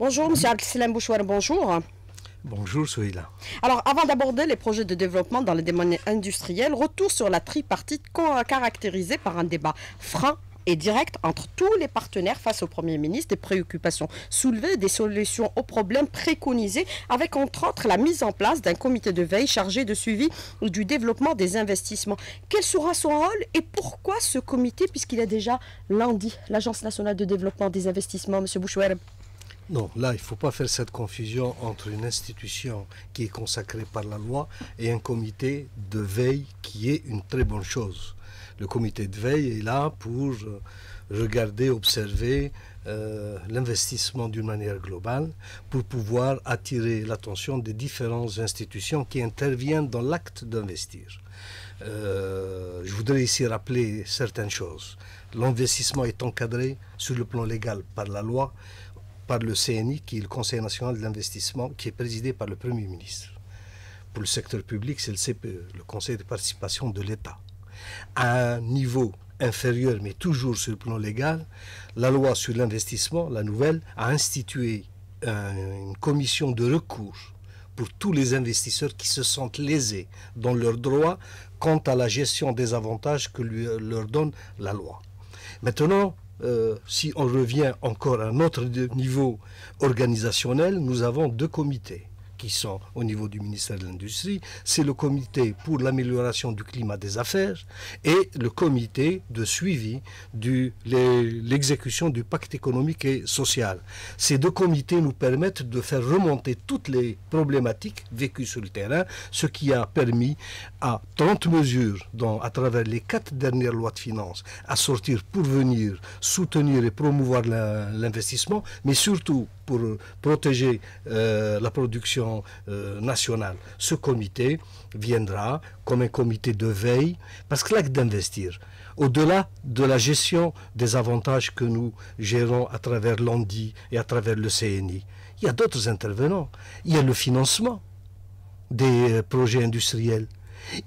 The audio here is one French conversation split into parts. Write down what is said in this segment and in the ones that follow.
Bonjour, Monsieur Axelin Bouchouer, bonjour. Bonjour, Souila. Alors, avant d'aborder les projets de développement dans les domaine industrielles retour sur la tripartite caractérisée par un débat franc et direct entre tous les partenaires face au Premier ministre, des préoccupations soulevées, des solutions aux problèmes préconisés, avec entre autres la mise en place d'un comité de veille chargé de suivi du développement des investissements. Quel sera son rôle et pourquoi ce comité, puisqu'il a déjà lundi l'Agence nationale de développement des investissements, M. Bouchouer. Non, là, il ne faut pas faire cette confusion entre une institution qui est consacrée par la loi et un comité de veille qui est une très bonne chose. Le comité de veille est là pour euh, regarder, observer euh, l'investissement d'une manière globale, pour pouvoir attirer l'attention des différentes institutions qui interviennent dans l'acte d'investir. Euh, je voudrais ici rappeler certaines choses. L'investissement est encadré sur le plan légal par la loi par le CNI, qui est le Conseil national de l'investissement, qui est présidé par le Premier ministre. Pour le secteur public, c'est le CPE, le Conseil de participation de l'État. À un niveau inférieur, mais toujours sur le plan légal, la loi sur l'investissement, la nouvelle, a institué une commission de recours pour tous les investisseurs qui se sentent lésés dans leurs droits quant à la gestion des avantages que lui, leur donne la loi. Maintenant, euh, si on revient encore à notre niveau organisationnel, nous avons deux comités qui sont au niveau du ministère de l'Industrie, c'est le comité pour l'amélioration du climat des affaires et le comité de suivi de l'exécution du pacte économique et social. Ces deux comités nous permettent de faire remonter toutes les problématiques vécues sur le terrain, ce qui a permis à 30 mesures, dont à travers les quatre dernières lois de finances, à sortir pour venir soutenir et promouvoir l'investissement, mais surtout pour euh, protéger euh, la production euh, nationale. Ce comité viendra comme un comité de veille, parce que l'acte d'investir, au-delà de la gestion des avantages que nous gérons à travers l'ANDI et à travers le CNI, il y a d'autres intervenants. Il y a le financement des projets industriels.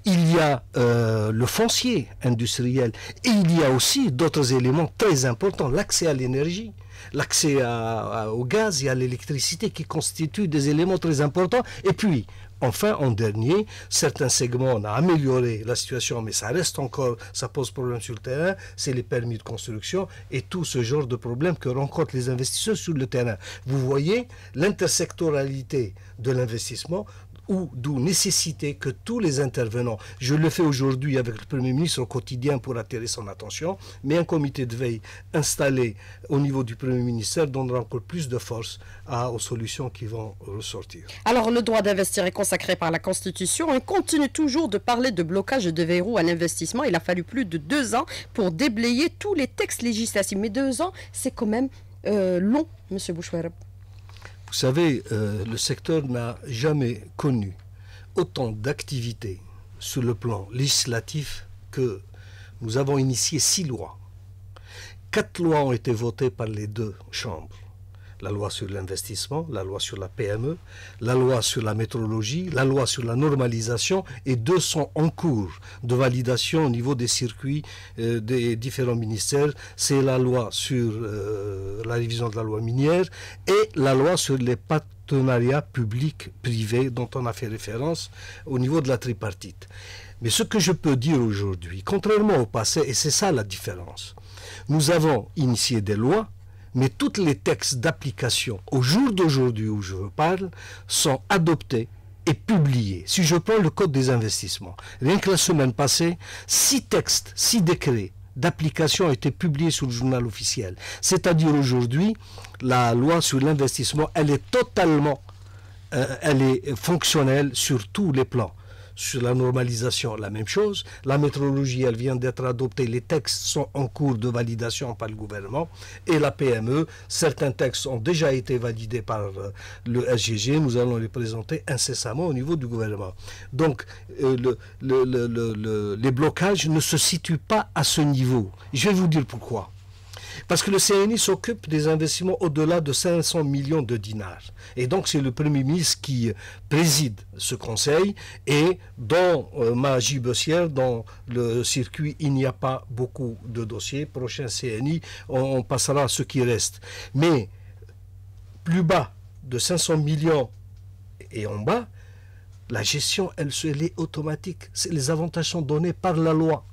Il y a le foncier industriel et il y a aussi d'autres éléments très importants, l'accès à l'énergie l'accès au gaz et à l'électricité qui constituent des éléments très importants. Et puis, Enfin, en dernier, certains segments, ont amélioré la situation, mais ça reste encore, ça pose problème sur le terrain, c'est les permis de construction et tout ce genre de problème que rencontrent les investisseurs sur le terrain. Vous voyez l'intersectoralité de l'investissement ou d'où nécessité que tous les intervenants, je le fais aujourd'hui avec le Premier ministre au quotidien pour attirer son attention, mais un comité de veille installé au niveau du Premier ministère donnera encore plus de force aux solutions qui vont ressortir. Alors le droit d'investir est consacré par la Constitution. On continue toujours de parler de blocage de verrou à l'investissement. Il a fallu plus de deux ans pour déblayer tous les textes législatifs. Mais deux ans, c'est quand même euh, long, Monsieur Bouchouereb. Vous savez, euh, le secteur n'a jamais connu autant d'activités sur le plan législatif que nous avons initié six lois. Quatre lois ont été votées par les deux chambres la loi sur l'investissement, la loi sur la PME, la loi sur la métrologie, la loi sur la normalisation et deux sont en cours de validation au niveau des circuits euh, des différents ministères. C'est la loi sur euh, la révision de la loi minière et la loi sur les partenariats publics-privés dont on a fait référence au niveau de la tripartite. Mais ce que je peux dire aujourd'hui, contrairement au passé, et c'est ça la différence, nous avons initié des lois mais tous les textes d'application au jour d'aujourd'hui où je vous parle sont adoptés et publiés. Si je prends le Code des investissements, rien que la semaine passée, six textes, six décrets d'application ont été publiés sur le journal officiel. C'est-à-dire aujourd'hui, la loi sur l'investissement, elle est totalement, euh, elle est fonctionnelle sur tous les plans sur la normalisation, la même chose. La métrologie, elle vient d'être adoptée. Les textes sont en cours de validation par le gouvernement. Et la PME, certains textes ont déjà été validés par euh, le SGG. Nous allons les présenter incessamment au niveau du gouvernement. Donc, euh, les blocages ne se situent pas à ce niveau. Je vais vous dire pourquoi. Parce que le CNI s'occupe des investissements au-delà de 500 millions de dinars. Et donc c'est le Premier ministre qui euh, préside ce conseil. Et dans euh, ma gibecière, dans le circuit, il n'y a pas beaucoup de dossiers. Prochain CNI, on, passera à ce qui reste. Mais plus bas de 500 millions et en bas, la gestion, elle, elle est automatique. Les avantages sont donnés par la loi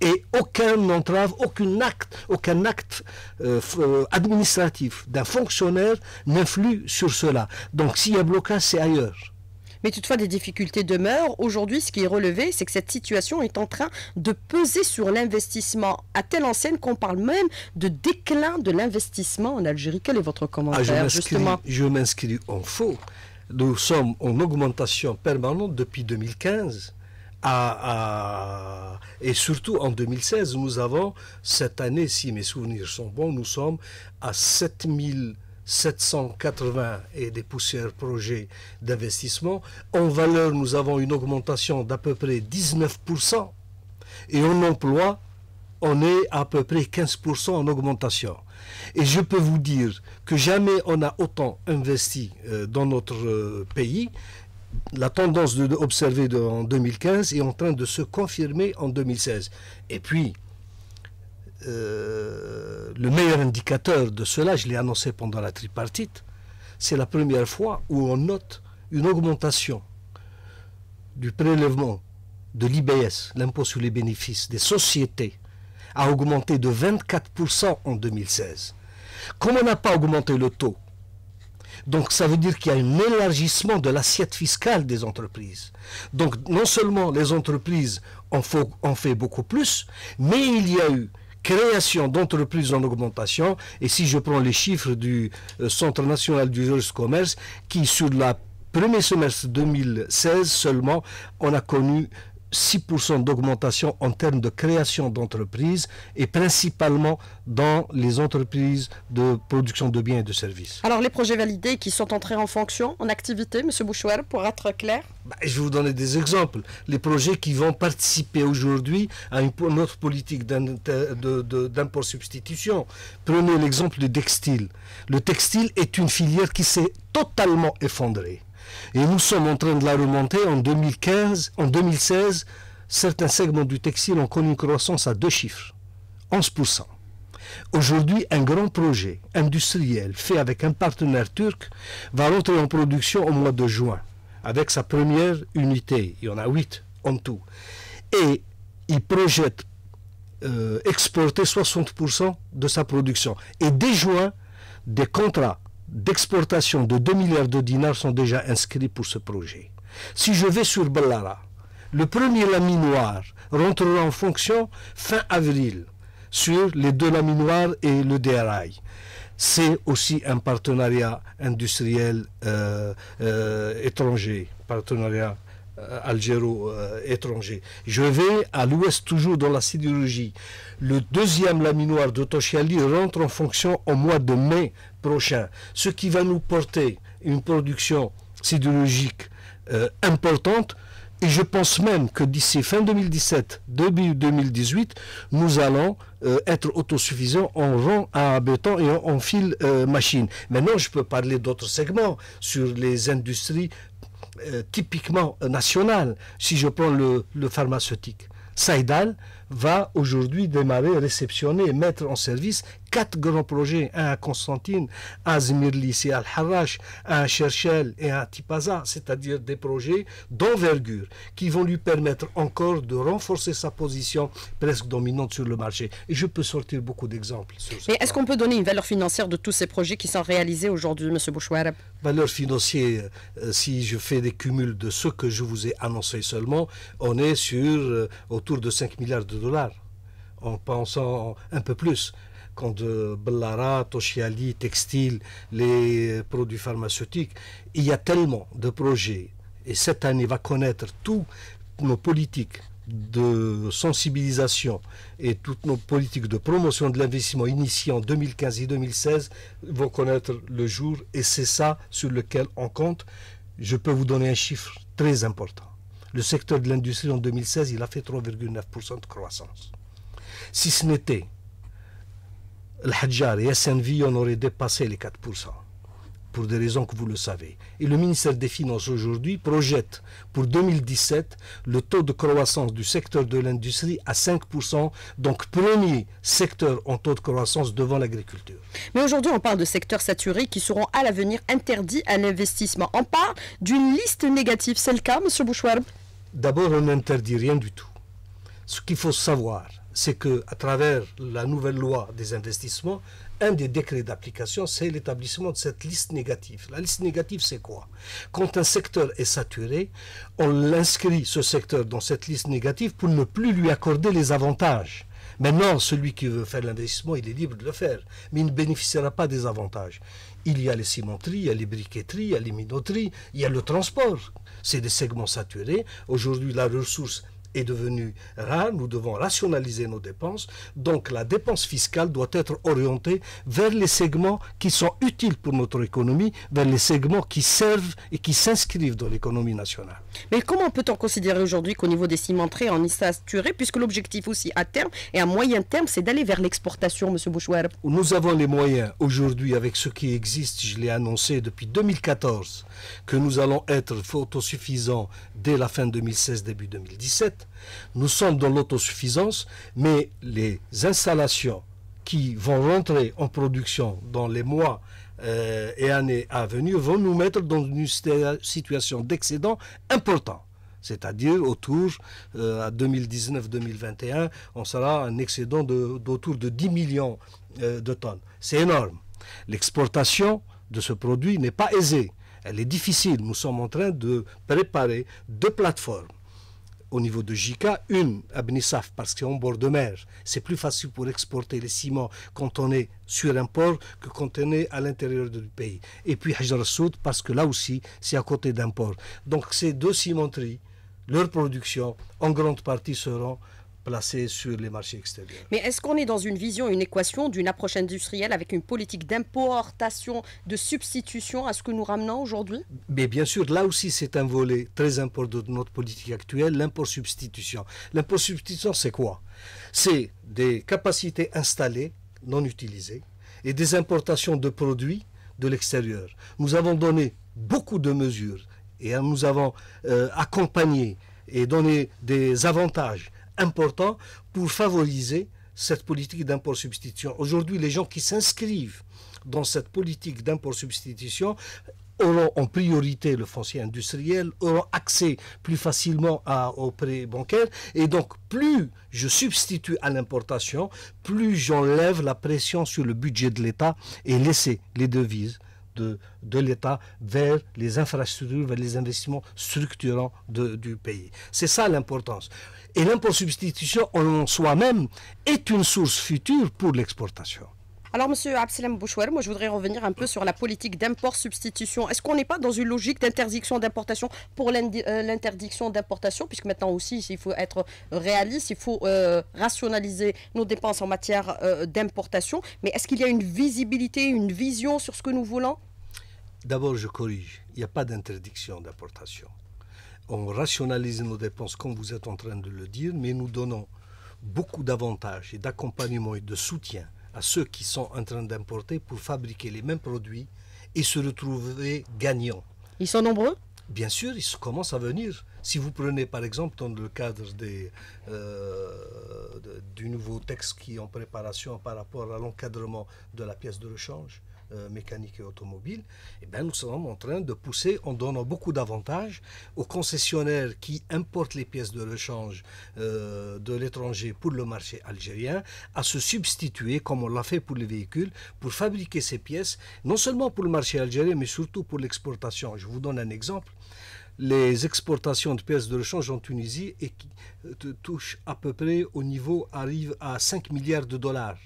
et aucun entrave, aucun acte, aucun acte euh, euh, administratif d'un fonctionnaire n'influe sur cela. Donc s'il y a blocage, c'est ailleurs. Mais toutefois, les difficultés demeurent. Aujourd'hui, ce qui est relevé, c'est que cette situation est en train de peser sur l'investissement à telle enseigne qu'on parle même de déclin de l'investissement en Algérie. Quel est votre ah, commentaire Je m'inscris en faux. Nous sommes en augmentation permanente depuis 2015 et surtout en 2016, nous avons, cette année, si mes souvenirs sont bons, nous sommes à 7780 et des poussières projets d'investissement. En valeur, nous avons une augmentation d'à peu près 19%. Et en emploi, on est à peu près 15% en augmentation. Et je peux vous dire que jamais on a autant investi euh, dans notre euh, pays la tendance de, observée en 2015 est en train de se confirmer en 2016. Et puis, euh, le meilleur indicateur de cela, je l'ai annoncé pendant la tripartite, c'est la première fois où on note une augmentation du prélèvement de l'IBS, l'impôt sur les bénéfices des sociétés, a augmenté de 24% en 2016. Comme on n'a pas augmenté le taux, donc ça veut dire qu'il y a un élargissement de l'assiette fiscale des entreprises. Donc non seulement les entreprises en, fait beaucoup plus, mais il y a eu création d'entreprises en augmentation. Et si je prends les chiffres du euh, Centre national du commerce, qui sur la premier semestre 2016 seulement, on a connu 6% d'augmentation en termes de création d'entreprises et principalement dans les entreprises de production de biens et de services. Alors les projets validés qui sont entrés en fonction, en activité, M. Bouchouer, pour être clair bah, Je vais vous donner des exemples. Les projets qui vont participer aujourd'hui à une, notre politique d'import substitution. Prenez l'exemple du textile. Le textile est une filière qui s'est totalement effondrée. Et nous sommes en train de la remonter en 2015, en 2016, certains segments du textile ont connu une croissance à deux chiffres, 11%. Aujourd'hui, un grand projet industriel fait avec un partenaire turc va rentrer en production au mois de juin, avec sa première unité. Il y en a huit en tout. Et il projette euh, exporter 60% de sa production. Et dès juin, des contrats d'exportation de 2 milliards de dinars sont déjà inscrits pour ce projet. Si je vais sur Ballara, le premier laminoir rentrera en fonction fin avril sur les deux laminoirs et le DRI. C'est aussi un partenariat industriel euh, euh, étranger, partenariat euh, algéro-étranger. Euh, je vais à l'ouest, toujours dans la sidérurgie. Le deuxième laminoir de Toshiali rentre en fonction au mois de mai prochain, ce qui va nous porter une production sidérurgique euh, importante. Et je pense même que d'ici fin 2017, début 2018, nous allons être autosuffisants en rang à béton et en, fil machine. Maintenant, je peux parler d'autres segments sur les industries euh, typiquement national, si je prends le, le pharmaceutique. Saïdal va aujourd'hui démarrer, réceptionner et mettre en service quatre grands projets, un à Constantine, un à Zmirli, c'est à Al-Harrach, un à Cherchel et un à Tipaza, c'est-à-dire des projets d'envergure qui vont lui permettre encore de renforcer sa position presque dominante sur le marché. Et je peux sortir beaucoup d'exemples. Mais est-ce qu'on peut donner une valeur financière de tous ces projets qui sont réalisés aujourd'hui, M. Bouchouarab Valeur financière, euh, si je fais des cumuls de ce que je vous ai annoncé seulement, on est sur euh, autour de 5 milliards de dollars en pensant un peu plus quand de euh, Bellara, Toshiali, Textile, les produits pharmaceutiques, il y a tellement de projets. Et cette année va connaître toutes nos politiques de sensibilisation et toutes nos politiques de promotion de l'investissement initiées en 2015 et 2016 vont connaître le jour et c'est ça sur lequel on compte. Je peux vous donner un chiffre très important. Le secteur de l'industrie en 2016, il a fait 3,9% de croissance. Si ce n'était al Hadjar et SNV, on aurait dépassé les 4%, pour des raisons que vous le savez. Et le ministère des Finances aujourd'hui projette pour 2017 le taux de croissance du secteur de l'industrie à 5%, donc premier secteur en taux de croissance devant l'agriculture. Mais aujourd'hui, on parle de secteurs saturés qui seront à l'avenir interdits à l'investissement. On parle d'une liste négative. C'est le cas, M. Bouchouard D'abord, on n'interdit rien du tout. Ce qu'il faut savoir, c'est que à travers la nouvelle loi des investissements, un des décrets d'application, c'est l'établissement de cette liste négative. La liste négative, c'est quoi Quand un secteur est saturé, on l'inscrit, ce secteur, dans cette liste négative pour ne plus lui accorder les avantages. Maintenant, celui qui veut faire l'investissement, il est libre de le faire, mais il ne bénéficiera pas des avantages. Il y a les cimenteries, il y a les briqueteries, il y a les minoteries, il y a le transport. C'est des segments saturés. Aujourd'hui, la ressource est devenue rare, nous devons rationaliser nos dépenses. Donc la dépense fiscale doit être orientée vers les segments qui sont utiles pour notre économie, vers les segments qui servent et qui s'inscrivent dans l'économie nationale. Mais comment peut-on considérer aujourd'hui qu'au niveau des cimenteries, on y s'assurer, puisque l'objectif aussi à terme et à moyen terme, c'est d'aller vers l'exportation, M. Bouchouer Nous avons les moyens aujourd'hui avec ce qui existe, je l'ai annoncé depuis 2014, que nous allons être autosuffisants dès la fin 2016, début 2017. Nous sommes dans l'autosuffisance, mais les installations qui vont rentrer en production dans les mois euh, et années à venir vont nous mettre dans une situation d'excédent important. C'est-à-dire autour, euh, à 2019-2021, on sera un excédent d'autour de, 10 millions euh, de tonnes. C'est énorme. L'exportation de ce produit n'est pas aisée. Elle est difficile. Nous sommes en train de préparer deux plateformes au niveau de Jika, une à parce que bord de mer. C'est plus facile pour exporter les ciments quand on est sur un port que quand on est à l'intérieur du pays. Et puis Hajar Soud parce que là aussi c'est à côté d'un port. Donc ces deux cimenteries, leur production en grande partie seront placés sur les marchés extérieurs. Mais est-ce qu'on est dans une vision, une équation d'une approche industrielle avec une politique d'importation, de substitution à ce que nous ramenons aujourd'hui Mais bien sûr, là aussi c'est un volet très important de notre politique actuelle, l'import-substitution. L'import-substitution c'est quoi C'est des capacités installées, non utilisées, et des importations de produits de l'extérieur. Nous avons donné beaucoup de mesures et hein, nous avons euh, accompagné et donné des avantages important pour favoriser cette politique d'import-substitution. Aujourd'hui, les gens qui s'inscrivent dans cette politique d'import-substitution auront en priorité le foncier industriel, auront accès plus facilement à, aux prêts bancaires. Et donc, plus je substitue à l'importation, plus j'enlève la pression sur le budget de l'État et laisser les devises de, l'État vers les infrastructures, vers les investissements structurants du pays. C'est ça l'importance. Et l'import substitution en soi-même est une source future pour l'exportation. Alors, monsieur Absalem Bouchouer, moi je voudrais revenir un peu sur la politique d'import-substitution. Est-ce qu'on n'est pas dans une logique d'interdiction d'importation pour euh, l'interdiction d'importation Puisque maintenant aussi, il faut être réaliste, il faut euh, rationaliser nos dépenses en matière euh, d'importation. Mais est-ce qu'il y a une visibilité, une vision sur ce que nous voulons D'abord, je corrige. Il n'y a pas d'interdiction d'importation. On rationalise nos dépenses, comme vous êtes en train de le dire, mais nous donnons beaucoup d'avantages et d'accompagnement et de soutien à ceux qui sont en train d'importer pour fabriquer les mêmes produits et se retrouver gagnants. Ils sont nombreux Bien sûr, ils commencent à venir. Si vous prenez par exemple dans le cadre euh, du nouveau texte qui est en préparation par rapport à l'encadrement de la pièce de rechange, euh, mécanique et automobile, eh bien, nous sommes en train de pousser en donnant beaucoup d'avantages aux concessionnaires qui importent les pièces de rechange euh, de l'étranger pour le marché algérien à se substituer, comme on l'a fait pour les véhicules, pour fabriquer ces pièces, non seulement pour le marché algérien, mais surtout pour l'exportation. Je vous donne un exemple les exportations de pièces de rechange en Tunisie euh, touchent à peu près au niveau, arrive à 5 milliards de dollars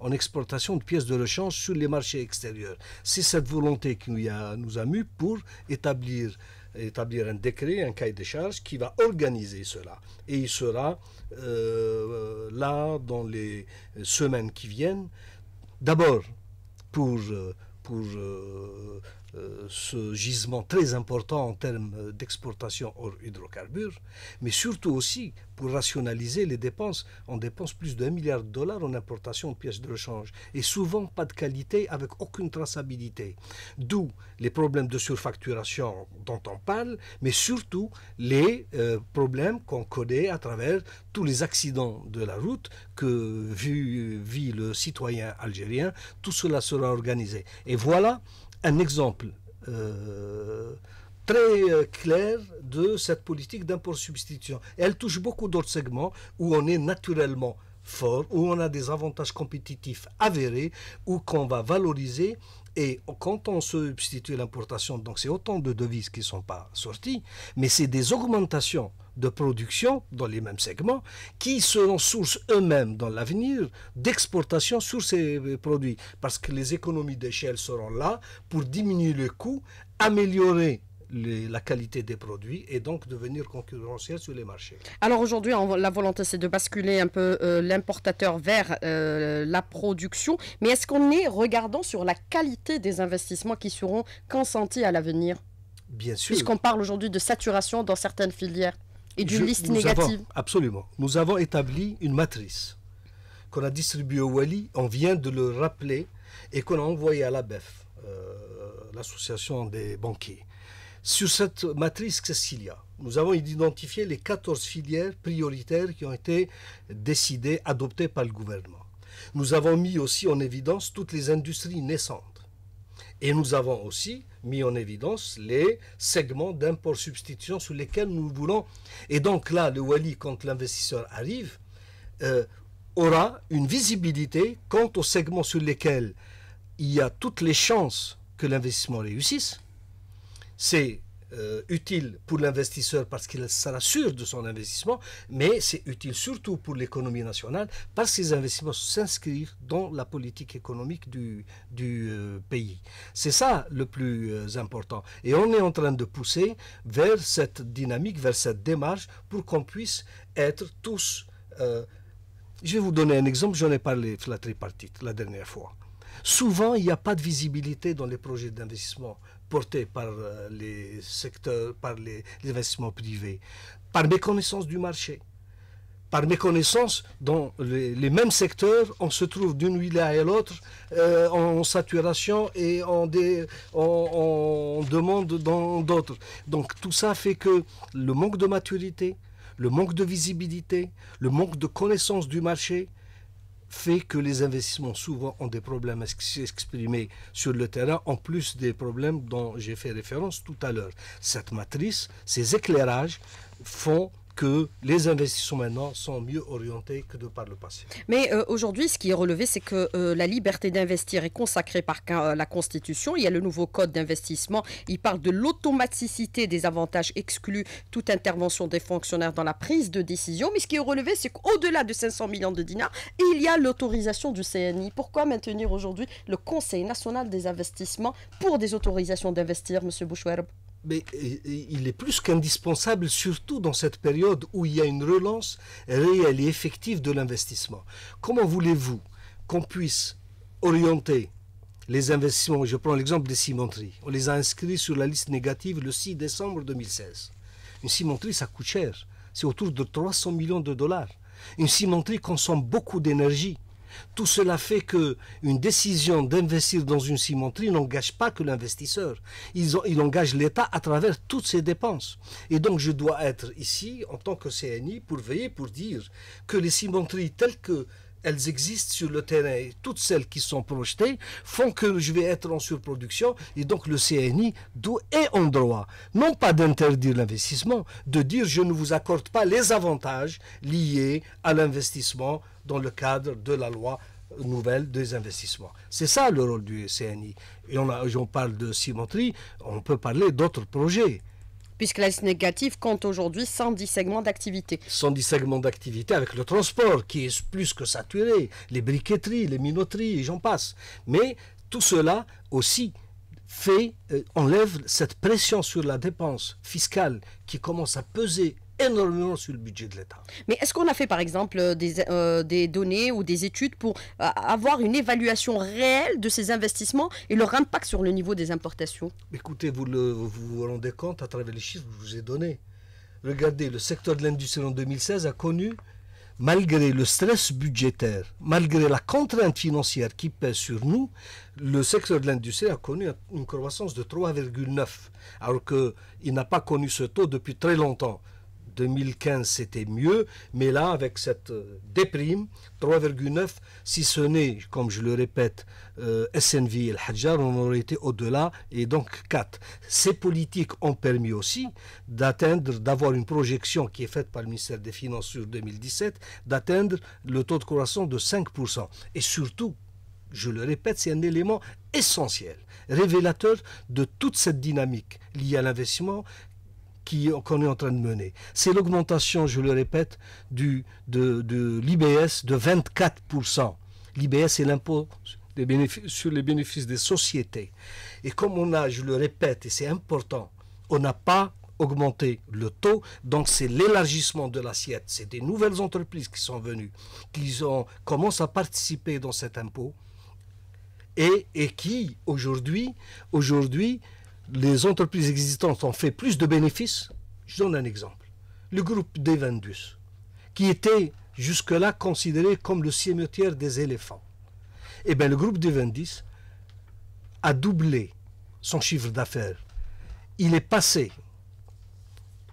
en exportation de pièces de rechange sur les marchés extérieurs. C'est cette volonté qui nous a, nous a pour établir, établir un décret, un cahier des charges qui va organiser cela. Et il sera euh, là dans les semaines qui viennent. D'abord, pour, euh, pour euh, euh, ce gisement très important en termes euh, d'exportation hors hydrocarbures, mais surtout aussi pour rationaliser les dépenses. On dépense plus d'un milliard de dollars en importation de pièces de rechange et souvent pas de qualité avec aucune traçabilité. D'où les problèmes de surfacturation dont on parle, mais surtout les euh, problèmes qu'on connaît à travers tous les accidents de la route que vit le citoyen algérien. Tout cela sera organisé. Et voilà un exemple euh, très euh, clair de cette politique d'import-substitution. Elle touche beaucoup d'autres segments où on est naturellement fort, où on a des avantages compétitifs avérés, où qu'on va valoriser et quand on substitue l'importation, donc c'est autant de devises qui ne sont pas sorties, mais c'est des augmentations de production dans les mêmes segments qui seront source eux-mêmes dans l'avenir d'exportation sur ces produits. Parce que les économies d'échelle seront là pour diminuer le coût, améliorer la qualité des produits et donc devenir concurrentiel sur les marchés. Alors aujourd'hui, la volonté, c'est de basculer un peu euh, l'importateur vers euh, la production. Mais est-ce qu'on est regardant sur la qualité des investissements qui seront consentis à l'avenir Bien sûr. Puisqu'on parle aujourd'hui de saturation dans certaines filières et d'une liste négative. absolument. Nous avons établi une matrice qu'on a distribuée au Wali, on vient de le rappeler, et qu'on a envoyé à la BEF, euh, l'association des banquiers. Sur cette matrice, qu'est-ce qu'il y a Nous avons identifié les 14 filières prioritaires qui ont été décidées, adoptées par le gouvernement. Nous avons mis aussi en évidence toutes les industries naissantes. Et nous avons aussi mis en évidence les segments d'import substitution sur lesquels nous voulons. Et donc là, le Wali, quand l'investisseur arrive, euh, aura une visibilité quant aux segments sur lesquels il y a toutes les chances que l'investissement réussisse c'est euh, utile pour l'investisseur parce qu'il sera sûr de son investissement, mais c'est utile surtout pour l'économie nationale parce que ces investissements s'inscrivent dans la politique économique du, du euh, pays. C'est ça le plus euh, important. Et on est en train de pousser vers cette dynamique, vers cette démarche pour qu'on puisse être tous... je vais vous donner un exemple, j'en ai parlé la tripartite la dernière fois. Souvent, il n'y a pas de visibilité dans les projets d'investissement portés par euh, les secteurs, par les, investissements privés, par méconnaissance du marché par méconnaissance, dans les, mêmes secteurs, on se trouve d'une ville à l'autre euh, en saturation et en demande dans d'autres. Donc tout ça fait que le manque de maturité, le manque de visibilité, le manque de connaissance du marché, fait que les investissements souvent ont des problèmes à s'exprimer sur le terrain, en plus des problèmes dont j'ai fait référence tout à l'heure. Cette matrice, ces éclairages font que les investissements maintenant sont mieux orientés que de par le passé. Mais euh, aujourd'hui, ce qui est relevé, c'est que euh, la liberté d'investir est consacrée par euh, la Constitution. Il y a le nouveau code d'investissement. Il parle de l'automaticité des avantages exclus toute intervention des fonctionnaires dans la prise de décision. Mais ce qui est relevé, c'est qu'au-delà de 500 millions de dinars, il y a l'autorisation du CNI. Pourquoi maintenir aujourd'hui le Conseil national des investissements pour des autorisations d'investir, M. Bouchouerbe mais euh, euh, il est plus qu'indispensable, surtout dans cette période où il y a une relance réelle et effective de l'investissement. Comment voulez-vous qu'on puisse orienter les investissements Je prends l'exemple des cimenteries. On les a inscrits sur la liste négative le 6 décembre 2016. Une cimenterie, ça coûte cher. C'est autour de 300 millions de dollars. Une cimenterie consomme beaucoup d'énergie. Tout cela fait que une décision d'investir dans une cimenterie n'engage pas que l'investisseur. Il, engage l'État à travers toutes ses dépenses. Et donc je dois être ici en tant que CNI pour veiller, pour dire que les cimenteries telles que elles existent sur le terrain toutes celles qui sont projetées font que je vais être en surproduction et donc le CNI doit est en droit, non pas d'interdire l'investissement, de dire je ne vous accorde pas les avantages liés à l'investissement dans le cadre de la loi nouvelle des investissements. C'est ça le rôle du CNI. Et on, parle de cimenterie, on peut parler d'autres projets puisque la liste négative compte aujourd'hui 110 segments d'activité. 110 segments d'activité avec le transport qui est plus que saturé, les briqueteries, les minoteries, j'en passe. Mais tout cela aussi fait, euh, enlève cette pression sur la dépense fiscale qui commence à peser énormément sur le budget de l'État. Mais est-ce qu'on a fait, par exemple, euh, euh, des, données ou des études pour euh, avoir une évaluation réelle de ces investissements et leur impact sur le niveau des importations Écoutez, vous, vous, vous rendez compte à travers les chiffres que je vous ai donnés. Regardez, le secteur de l'industrie en 2016 a connu, malgré le stress budgétaire, malgré la contrainte financière qui pèse sur nous, le secteur de l'industrie a connu une croissance de 3,9, alors qu'il n'a pas connu ce taux depuis très longtemps. 2015, c'était mieux, mais là, avec cette euh, déprime, 3,9, si ce n'est, comme je le répète, euh, SNV et le Hadjar, on aurait été au-delà, et donc 4. Ces politiques ont permis aussi d'atteindre, d'avoir une projection qui est faite par le ministère des Finances sur 2017, d'atteindre le taux de croissance de 5%. Et surtout, je le répète, c'est un élément essentiel, révélateur de toute cette dynamique liée à l'investissement, qu'on est en train de mener. C'est l'augmentation, je le répète, du, de, l'IBS de 24%. L'IBS, c'est l'impôt sur les bénéfices des sociétés. Et comme on a, je le répète, et c'est important, on n'a pas augmenté le taux. Donc c'est l'élargissement de l'assiette. C'est des nouvelles entreprises qui sont venues, qui ont, commencent à participer dans cet impôt et, et qui aujourd'hui, aujourd'hui les entreprises existantes ont fait plus de bénéfices. Je donne un exemple. Le groupe Devendus, qui était jusque-là considéré comme le cimetière des éléphants. Eh bien, le groupe Devendus a doublé son chiffre d'affaires. Il est passé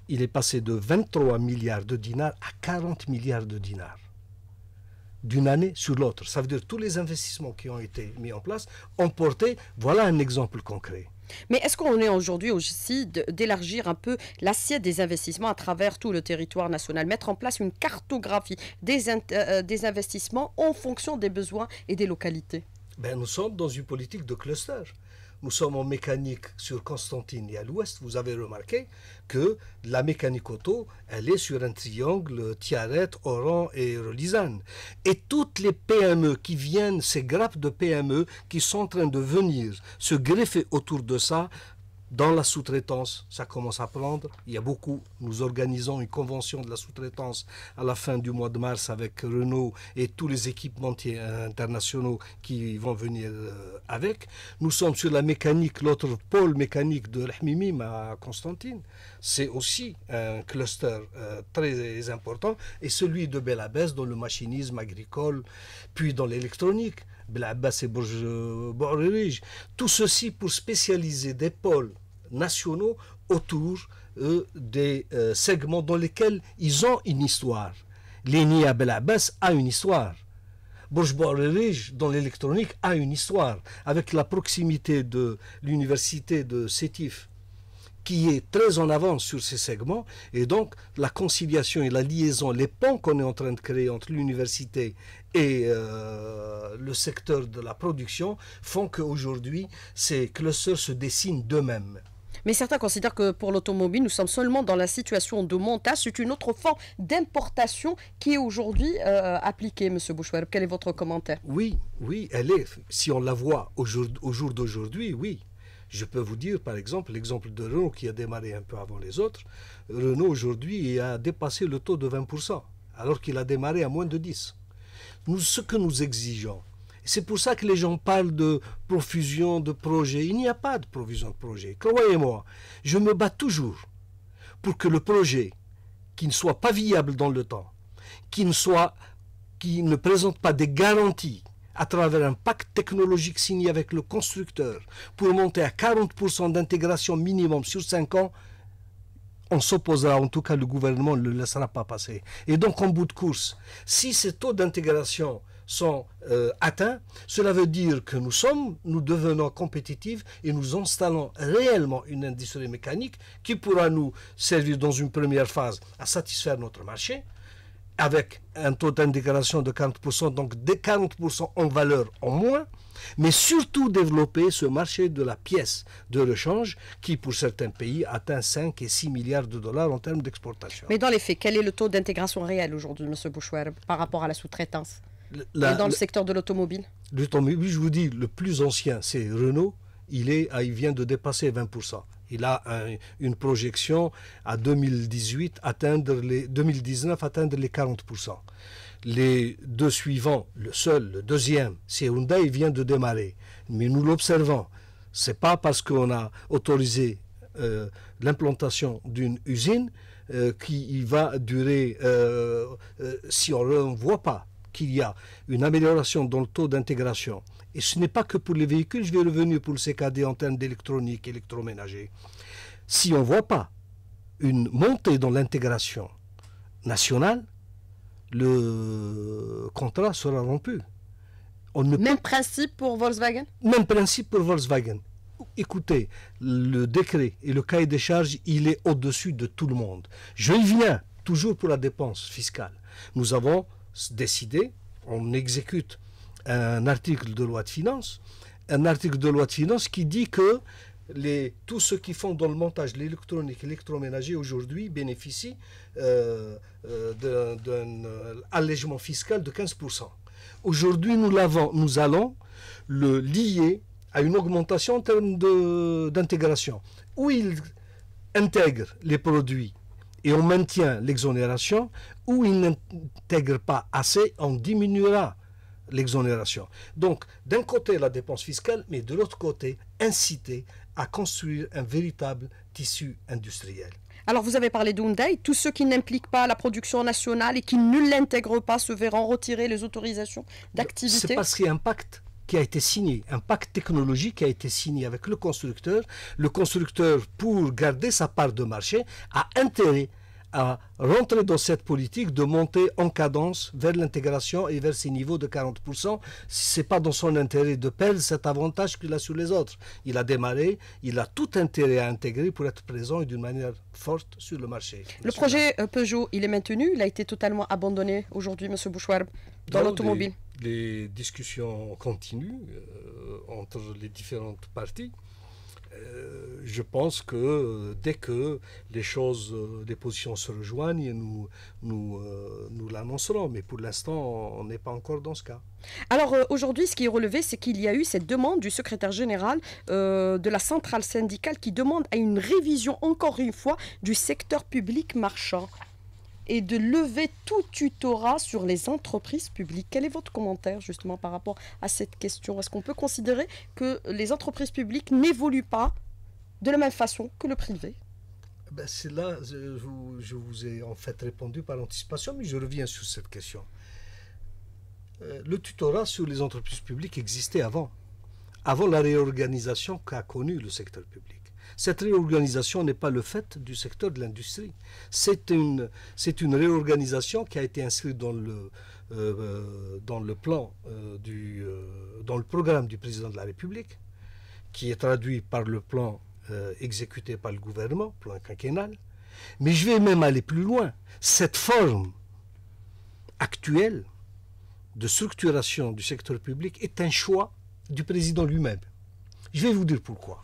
il est passé de 23 milliards de dinars à 40 milliards de dinars d'une année sur l'autre. Ça veut dire que tous les investissements qui ont été mis en place ont porté, voilà un exemple concret. Mais est-ce qu'on est aujourd'hui aussi d'élargir un peu l'assiette des investissements à travers tout le territoire national, mettre en place une cartographie des, euh, euh, des investissements en fonction des besoins et des localités ben, nous sommes dans une politique de cluster. Nous sommes en mécanique sur Constantine et à l'ouest, vous avez remarqué que la mécanique auto, elle est sur un triangle Tiaret, Oran et Relisane. Et toutes les PME qui viennent, ces grappes de PME qui sont en train de venir se greffer autour de ça, dans la sous-traitance, ça commence à prendre. Il y a beaucoup. Nous organisons une convention de la sous-traitance à la fin du mois de mars avec Renault et tous les équipements internationaux qui vont venir euh, avec. Nous sommes sur la mécanique, l'autre pôle mécanique de Rehmimim à Constantine. C'est aussi un cluster euh, très important et celui de Belabès dans le machinisme agricole, puis dans l'électronique. Belabas et tout ceci pour spécialiser des pôles nationaux autour euh, des euh, segments dans lesquels ils ont une histoire. L'ENIA Belabas a une histoire. Bourges dans l'électronique, a une histoire. Avec la proximité de l'université de Sétif qui est très en avance sur ces segments. Et donc, la conciliation et la liaison, les ponts qu'on est en train de créer entre l'université et euh, le secteur de la production font qu'aujourd'hui, ces clusters se dessinent d'eux-mêmes. Mais certains considèrent que pour l'automobile, nous sommes seulement dans la situation de montage. C'est une autre forme d'importation qui est aujourd'hui euh, appliquée, Monsieur Bouchouer. Quel est votre commentaire Oui, oui, elle est. Si on la voit au jour d'aujourd'hui, oui, je peux vous dire, par exemple, l'exemple de Renault qui a démarré un peu avant les autres. Renault aujourd'hui a dépassé le taux de 20%, alors qu'il a démarré à moins de 10%. Nous, ce que nous exigeons, c'est pour ça que les gens parlent de profusion de projets. Il n'y a pas de profusion de projet. Croyez-moi, je me bats toujours pour que le projet, qui ne soit pas viable dans le temps, qui ne, soit, qui ne présente pas des garanties à travers un pacte technologique signé avec le constructeur pour monter à 40% d'intégration minimum sur 5 ans, on s'opposera, en tout cas le gouvernement ne le laissera pas passer. Et donc en bout de course, si ces taux d'intégration sont euh, atteints, cela veut dire que nous sommes, nous devenons compétitifs et nous installons réellement une industrie mécanique qui pourra nous servir dans une première phase à satisfaire notre marché, avec un taux d'intégration de 40%, donc des 40% en valeur en moins, mais surtout développer ce marché de la pièce de rechange qui, pour certains pays, atteint 5 et 6 milliards de dollars en termes d'exportation. Mais dans les faits, quel est le taux d'intégration réel aujourd'hui, M. Bouchouer, par rapport à la sous-traitance dans le, secteur de l'automobile L'automobile, je vous dis, le plus ancien, c'est Renault, il, est, ah, il vient de dépasser 20%. Il a une projection à 2018 atteindre les 2019 atteindre les 40%. Les deux suivants, le seul, le deuxième, c'est Hyundai, vient de démarrer. Mais nous l'observons. C'est pas parce qu'on a autorisé euh, l'implantation d'une usine euh, qui va durer euh, euh, si on ne voit pas qu'il y a une amélioration dans le taux d'intégration et ce n'est pas que pour les véhicules, je vais revenir pour le CKD en termes d'électronique, électroménager. Si on ne voit pas une montée dans l'intégration nationale, le contrat sera rompu. Même principe pour Volkswagen Même principe pour Volkswagen. Écoutez, le décret et le cahier des charges, il est au-dessus de tout le monde. Je viens, toujours pour la dépense fiscale. Nous avons décidé, on exécute un article de loi de finances, un article de loi de finances qui dit que les, tous ceux qui font dans le montage l'électronique, l'électroménager aujourd'hui bénéficient euh, euh, d'un euh, allègement fiscal de 15%. Aujourd'hui, nous, nous allons le lier à une augmentation en termes d'intégration, où ils intègrent les produits et on maintient l'exonération, où ils n'intègrent pas assez, on diminuera l'exonération. Donc, d'un côté, la dépense fiscale, mais de l'autre côté, inciter à construire un véritable tissu industriel. Alors vous avez parlé d'Hyundai, tous ceux qui n'impliquent pas la production nationale et qui ne l'intègrent pas se verront retirer les autorisations d'activité. C'est parce qu'il y a un pacte qui a été signé, un pacte technologique qui a été signé avec le constructeur. Le constructeur, pour garder sa part de marché, a intérêt à rentrer dans cette politique de monter en cadence vers l'intégration et vers ces niveaux de 40%. Ce n'est pas dans son intérêt de perdre cet avantage qu'il a sur les autres. Il a démarré, il a tout intérêt à intégrer pour être présent et d'une manière forte sur le marché. Le projet euh, Peugeot, il est maintenu, il a été totalement abandonné aujourd'hui, M. Bouchoir, dans, l'automobile. Les, discussions continuent euh, entre les différentes parties. Euh, je pense que euh, dès que les choses, les euh, positions se rejoignent, nous, nous, nous l'annoncerons. Mais pour l'instant, on n'est pas encore dans ce cas. Alors aujourd'hui, ce qui est relevé, c'est qu'il y a eu cette demande du secrétaire général de la centrale syndicale qui demande à une révision, encore une fois, du secteur public marchand et de lever tout tutorat sur les entreprises publiques. Quel est votre commentaire justement par rapport à cette question Est-ce qu'on peut considérer que les entreprises publiques n'évoluent pas de la même façon que le privé ben, C'est là, je euh, vous, je vous, ai en fait répondu par anticipation, mais je reviens sur cette question. Euh, le tutorat sur les entreprises publiques existait avant, avant la réorganisation qu'a connue le secteur public. Cette réorganisation n'est pas le fait du secteur de l'industrie. C'est une, c'est une réorganisation qui a été inscrite dans le, euh, dans le plan euh, du, euh, dans le programme du président de la République, qui est traduit par le plan exécuté par le gouvernement, plan quinquennal. Mais je vais même aller plus loin. Cette forme actuelle de structuration du secteur public est un choix du président lui-même. Je vais vous dire pourquoi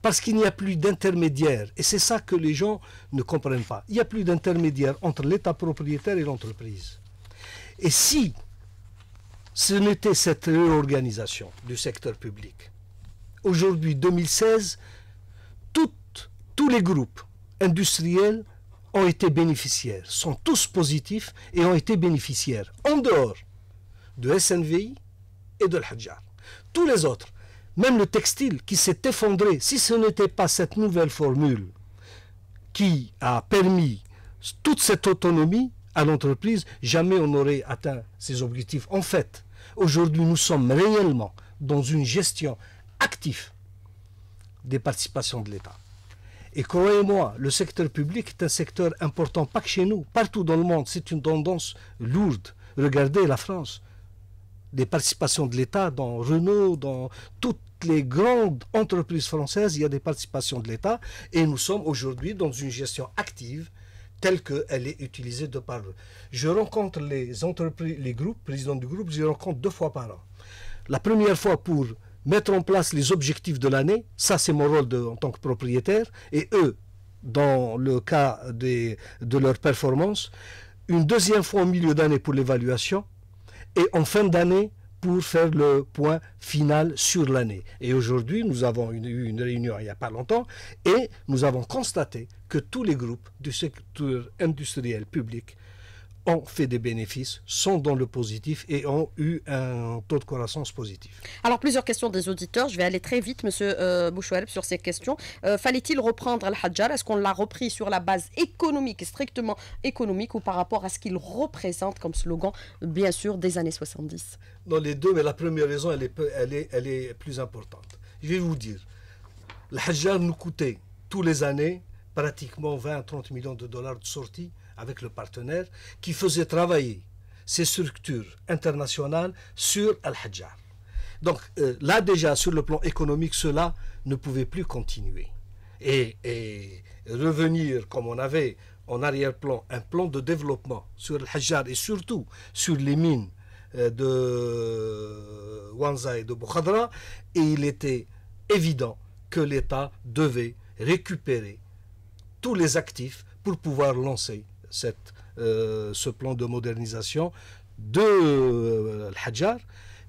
parce qu'il n'y a plus d'intermédiaire. Et c'est ça que les gens ne comprennent pas. Il n'y a plus d'intermédiaire entre l'État propriétaire et l'entreprise. Et si ce n'était cette réorganisation du secteur public, aujourd'hui 2016, tous les groupes industriels ont été bénéficiaires, sont tous positifs et ont été bénéficiaires en dehors de SNVI et de l'Hadjar. Tous les autres, même le textile qui s'est effondré, si ce n'était pas cette nouvelle formule qui a permis toute cette autonomie à l'entreprise, jamais on n'aurait atteint ces objectifs. En fait, aujourd'hui, nous sommes réellement dans une gestion active des participations de l'État. Et croyez-moi, le secteur public est un secteur important, pas que chez nous, partout dans le monde. C'est une tendance lourde. Regardez la France des participations de l'État dans Renault, dans toutes les grandes entreprises françaises, il y a des participations de l'État et nous sommes aujourd'hui dans une gestion active telle qu'elle est utilisée de par eux. Je rencontre les entreprises, les groupes, présidents du groupe, je les rencontre deux fois par an. La première fois pour mettre en place les objectifs de l'année, ça c'est mon rôle en tant que propriétaire, et eux, dans le cas des, de leur performance, une deuxième fois au milieu d'année pour l'évaluation, et en fin d'année pour faire le point final sur l'année. Et aujourd'hui, nous avons eu une, réunion il n'y a pas longtemps et nous avons constaté que tous les groupes du secteur industriel public ont fait des bénéfices, sont dans le positif et ont eu un taux de croissance positif. Alors plusieurs questions des auditeurs, je vais aller très vite M. euh, sur ces questions. Euh, fallait-il reprendre al hajjar Est-ce qu'on l'a repris sur la base économique, strictement économique ou par rapport à ce qu'il représente comme slogan, bien sûr, des années 70 Non, les deux, mais la première raison, elle est, elle est, plus importante. Je vais vous dire, al hajjar nous coûtait tous les années pratiquement 20 30 millions de dollars de sortie avec le partenaire qui faisait travailler ces structures internationales sur Al-Hajjar. Donc euh, là déjà, sur le plan économique, cela ne pouvait plus continuer. Et, revenir comme on avait en arrière-plan un plan de développement sur Al-Hajjar et surtout sur les mines euh, de Wanza et de Boukhadra, et il était évident que l'État devait récupérer tous les actifs pour pouvoir lancer euh, ce plan de modernisation de euh, al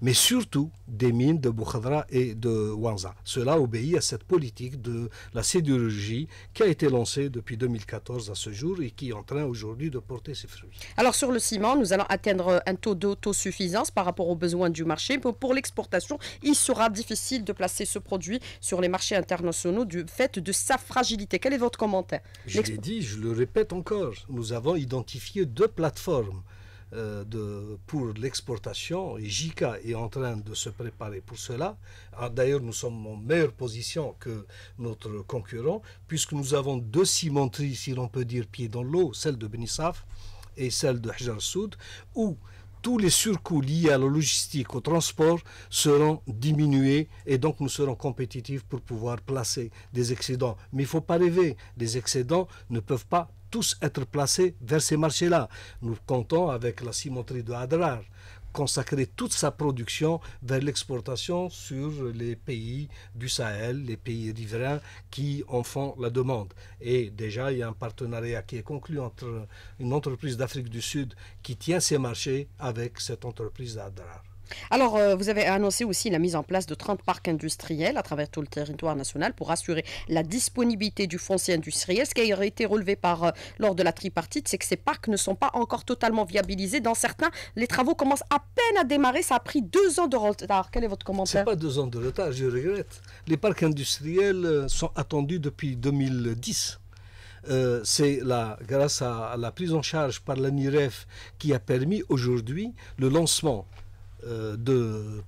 mais surtout des mines de Boukhadra et de Wanza. Cela obéit à cette politique de la sidérurgie qui a été lancée depuis 2014 à ce jour et qui est en train aujourd'hui de porter ses fruits. Alors sur le ciment, nous allons atteindre un taux d'autosuffisance par rapport aux besoins du marché. Pour l'exportation, il sera difficile de placer ce produit sur les marchés internationaux du fait de sa fragilité. Quel est votre commentaire Je l'ai dit, je le répète encore, nous avons identifié deux plateformes euh, pour l'exportation, et JICA est en train de se préparer pour cela. Ah, d'ailleurs, nous sommes en meilleure position que notre concurrent, puisque nous avons deux cimenteries, si l'on peut dire, pied dans l'eau, celle de Benissaf et celle de Hajar Soud, où tous les surcoûts liés à la logistique, au transport seront diminués et donc nous serons compétitifs pour pouvoir placer des excédents. Mais il ne faut pas rêver, les excédents ne peuvent pas tous être placés vers ces marchés-là. Nous comptons avec la cimenterie de Hadrar consacrer toute sa production vers l'exportation sur les pays du Sahel, les pays riverains qui en font la demande. Et déjà, il y a un partenariat qui est conclu entre une entreprise d'Afrique du Sud qui tient ses marchés avec cette entreprise d'Adrar. Alors, euh, vous avez annoncé aussi la mise en place de 30 parcs industriels à travers tout le territoire national pour assurer la disponibilité du foncier industriel. Ce qui a été relevé par, euh, lors de la tripartite, c'est que ces parcs ne sont pas encore totalement viabilisés. Dans certains, les travaux commencent à peine à démarrer. Ça a pris deux ans de retard. Quel est votre commentaire Ce pas deux ans de retard, je regrette. Les parcs industriels euh, sont attendus depuis 2010. Euh, c'est grâce à la prise en charge par l'ANIREF qui a permis aujourd'hui le lancement euh, de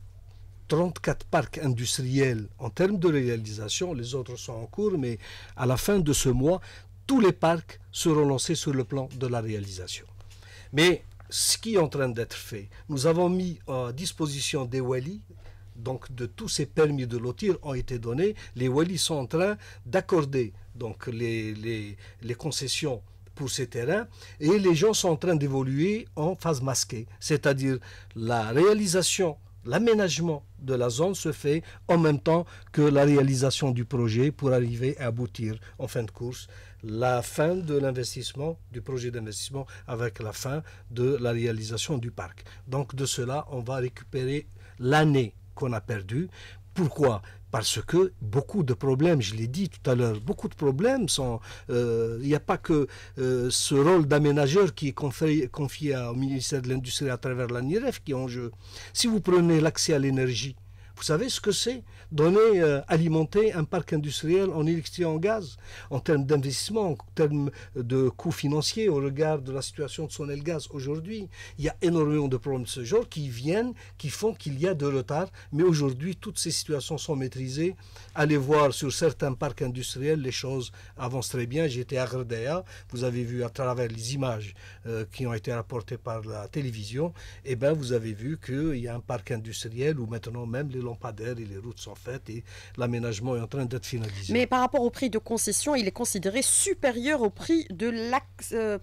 34 parcs industriels en termes de réalisation. Les autres sont en cours, mais à la fin de ce mois, tous les parcs seront lancés sur le plan de la réalisation. Mais ce qui est en train d'être fait, nous avons mis à disposition des walis donc de tous ces permis de lotir ont été donnés. Les walis sont en train d'accorder donc les, les concessions pour ces terrains et les gens sont en train d'évoluer en phase masquée, c'est-à-dire la réalisation, l'aménagement de la zone se fait en même temps que la réalisation du projet pour arriver à aboutir en fin de course la fin de l'investissement, du projet d'investissement avec la fin de la réalisation du parc. Donc de cela, on va récupérer l'année qu'on a perdue. Pourquoi parce que beaucoup de problèmes, je l'ai dit tout à l'heure, beaucoup de problèmes sont... Euh, il n'y a pas que euh, ce rôle d'aménageur qui est confié, confié au ministère de l'Industrie à travers la NIREF qui est en jeu. Si vous prenez l'accès à l'énergie, vous savez ce que c'est Donner, euh, alimenter un parc industriel en électricité en gaz, en termes d'investissement, en termes de coûts financiers au regard de la situation de Sonel Gaz aujourd'hui. Il y a énormément de problèmes de ce genre qui viennent, qui font qu'il y a de retard. Mais aujourd'hui, toutes ces situations sont maîtrisées. Allez voir sur certains parcs industriels, les choses avancent très bien. J'étais à Gredea, vous avez vu à travers les images euh, qui ont été rapportées par la télévision, et eh ben, vous avez vu qu'il y a un parc industriel où maintenant même les lampadaires et les routes sont faites et l'aménagement est en train d'être finalisé. Mais par rapport au prix de concession, il est considéré supérieur au prix de, la euh,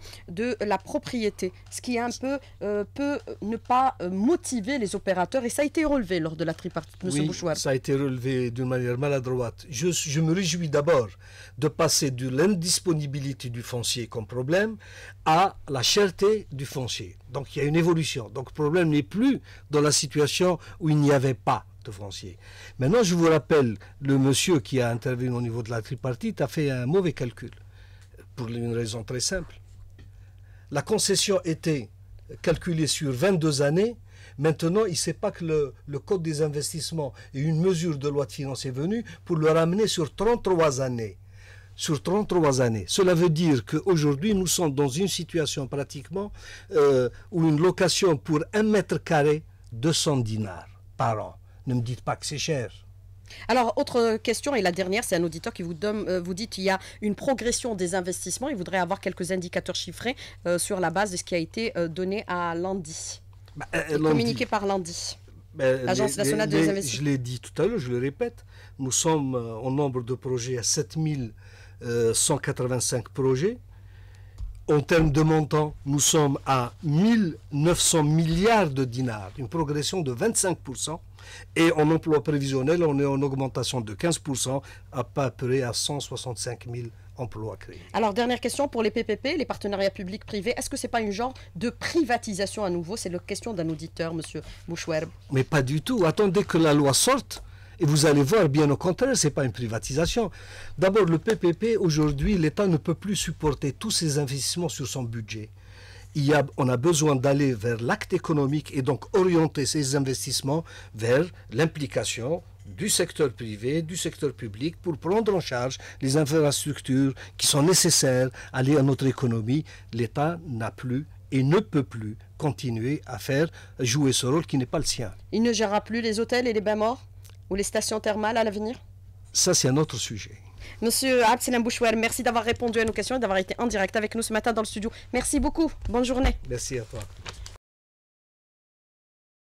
propriété, ce qui un peu euh, peut ne pas motiver les opérateurs et ça a été relevé lors de la tripartite, M. Oui, ça a été relevé d'une manière maladroite. Je, je me réjouis d'abord de passer de l'indisponibilité du foncier comme problème à la cherté du foncier. Donc il y a une évolution. Donc le problème n'est plus dans la situation où il n'y avait pas foncier. Maintenant, je vous rappelle, le monsieur qui a intervenu au niveau de la tripartite a fait un mauvais calcul, pour une raison très simple. La concession était calculée sur 22 années. Maintenant, il ne sait pas que le, Code des investissements et une mesure de loi de finances est venue pour le ramener sur 33 années. Sur 33 années. Cela veut dire qu'aujourd'hui, nous sommes dans une situation pratiquement euh, où une location pour un mètre carré, 200 dinars par an ne me dites pas que c'est cher. Alors, autre question, et la dernière, c'est un auditeur qui vous, donne, euh, vous dit qu'il y a une progression des investissements. Il voudrait avoir quelques indicateurs chiffrés euh, sur la base de ce qui a été euh, donné à l'ANDI, bah, communiqué par l'ANDI. Bah, L'Agence nationale des investissements. Je l'ai dit tout à l'heure, je le répète, nous sommes en nombre de projets à 7185 projets. En termes de montant, nous sommes à 1900 milliards de dinars, une progression de 25%. Et en emploi prévisionnel, on est en augmentation de 15% à pas près à 165 000 emplois créés. Alors, dernière question pour les PPP, les partenariats publics-privés. Est-ce que ce n'est pas une genre de privatisation à nouveau C'est la question d'un auditeur, monsieur Mouchouer. Mais pas du tout. Attendez que la loi sorte. Et vous allez voir, bien au contraire, ce n'est pas une privatisation. D'abord, le PPP, aujourd'hui, l'État ne peut plus supporter tous ses investissements sur son budget on a besoin d'aller vers l'acte économique et donc orienter ces investissements vers l'implication du secteur privé, du secteur public, pour prendre en charge les infrastructures qui sont nécessaires à notre économie. L'État n'a plus et ne peut plus continuer à faire jouer ce rôle qui n'est pas le sien. Il ne gérera plus les hôtels et les bains morts ou les stations thermales à l'avenir Ça, c'est un autre sujet. Monsieur Abselam Bouchouer, merci d'avoir répondu à nos questions et d'avoir été en direct avec nous ce matin dans le studio. Merci beaucoup. Bonne journée. Merci à toi.